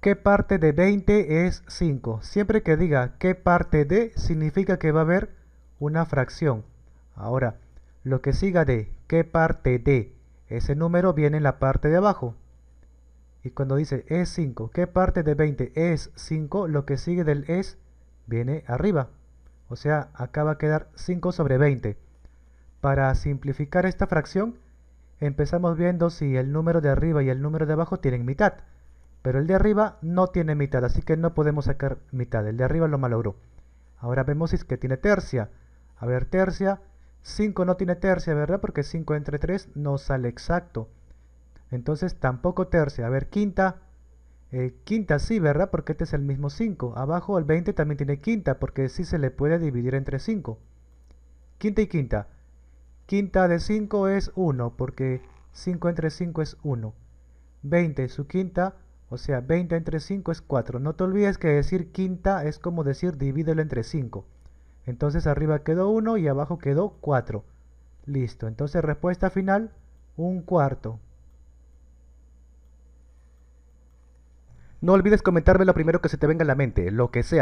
¿Qué parte de 20 es 5? Siempre que diga qué parte de, significa que va a haber una fracción. Ahora, lo que siga de qué parte de, ese número viene en la parte de abajo. Y cuando dice es 5, ¿qué parte de 20 es 5? Lo que sigue del es viene arriba. O sea, acá va a quedar 5 sobre 20. Para simplificar esta fracción, empezamos viendo si el número de arriba y el número de abajo tienen mitad. Pero el de arriba no tiene mitad, así que no podemos sacar mitad. El de arriba lo malogró. Ahora vemos si es que tiene tercia. A ver, tercia. 5 no tiene tercia, ¿verdad? Porque 5 entre 3 no sale exacto. Entonces tampoco tercia. A ver, quinta. Eh, quinta sí, ¿verdad? Porque este es el mismo 5. Abajo el 20 también tiene quinta, porque sí se le puede dividir entre 5. Quinta y quinta. Quinta de 5 es 1, porque 5 entre 5 es 1. 20, su quinta o sea, 20 entre 5 es 4. No te olvides que decir quinta es como decir divídelo entre 5. Entonces arriba quedó 1 y abajo quedó 4. Listo. Entonces respuesta final, un cuarto. No olvides comentarme lo primero que se te venga a la mente, lo que sea.